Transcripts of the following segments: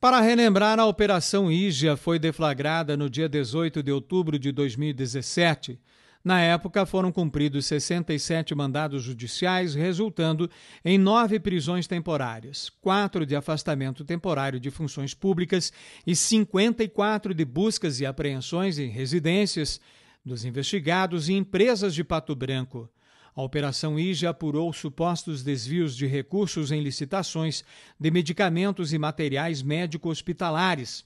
Para relembrar, a Operação Igia foi deflagrada no dia 18 de outubro de 2017. Na época, foram cumpridos 67 mandados judiciais, resultando em nove prisões temporárias, quatro de afastamento temporário de funções públicas e 54 de buscas e apreensões em residências dos investigados e empresas de Pato Branco. A Operação IJA apurou supostos desvios de recursos em licitações de medicamentos e materiais médico-hospitalares.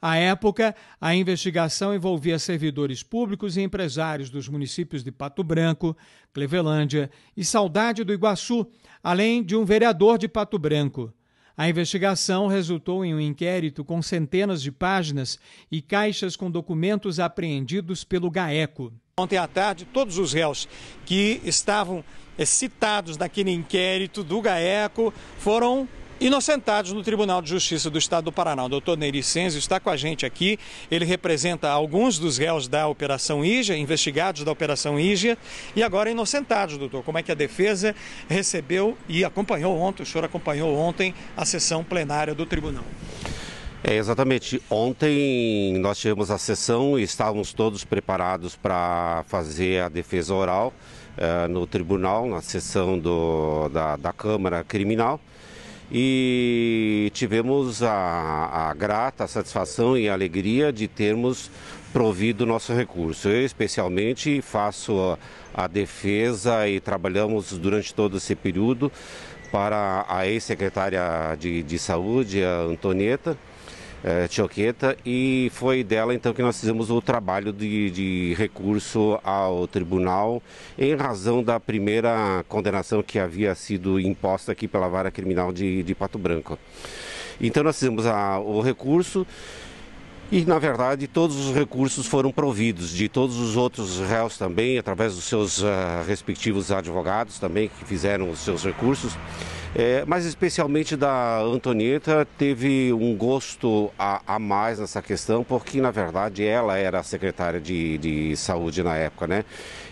À época, a investigação envolvia servidores públicos e empresários dos municípios de Pato Branco, Clevelândia e Saudade do Iguaçu, além de um vereador de Pato Branco. A investigação resultou em um inquérito com centenas de páginas e caixas com documentos apreendidos pelo GAECO. Ontem à tarde, todos os réus que estavam eh, citados naquele inquérito do GAECO foram inocentados no Tribunal de Justiça do Estado do Paraná. O doutor Neri Senzo está com a gente aqui. Ele representa alguns dos réus da Operação Ígia, investigados da Operação Ígia, e agora inocentados, doutor. Como é que a defesa recebeu e acompanhou ontem, o senhor acompanhou ontem a sessão plenária do tribunal? É, exatamente. Ontem nós tivemos a sessão e estávamos todos preparados para fazer a defesa oral uh, no tribunal, na sessão do, da, da Câmara Criminal. E tivemos a, a grata satisfação e alegria de termos provido nosso recurso. Eu, especialmente, faço a, a defesa e trabalhamos durante todo esse período para a ex-secretária de, de Saúde, a Antonieta eh, Tioqueta e foi dela então que nós fizemos o trabalho de, de, recurso ao tribunal em razão da primeira condenação que havia sido imposta aqui pela vara criminal de, de Pato Branco. Então nós fizemos a, o recurso e, na verdade, todos os recursos foram providos, de todos os outros réus também, através dos seus uh, respectivos advogados também, que fizeram os seus recursos. É, mas especialmente da Antonieta, teve um gosto a, a, mais nessa questão, porque na verdade ela era a secretária de, de saúde na época, né?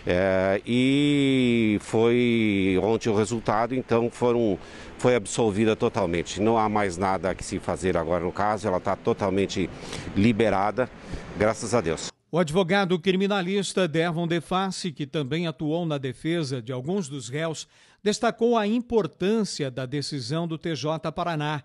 É, e foi ontem o resultado, então foram, foi absolvida totalmente. Não há mais nada que se fazer agora no caso, ela está totalmente liberada, graças a Deus. O advogado criminalista Devon Deface, que também atuou na defesa de alguns dos réus, destacou a importância da decisão do TJ Paraná.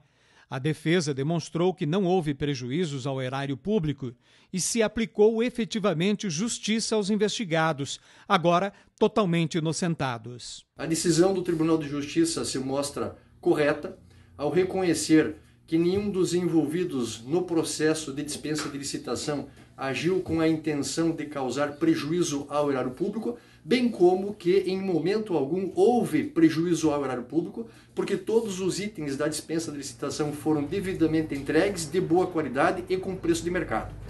A defesa demonstrou que não houve prejuízos ao erário público e se aplicou efetivamente justiça aos investigados, agora totalmente inocentados. A decisão do Tribunal de Justiça se mostra correta ao reconhecer que nenhum dos envolvidos no processo de dispensa de licitação agiu com a intenção de causar prejuízo ao erário público, bem como que em momento algum houve prejuízo ao erário público, porque todos os itens da dispensa de licitação foram devidamente entregues de boa qualidade e com preço de mercado.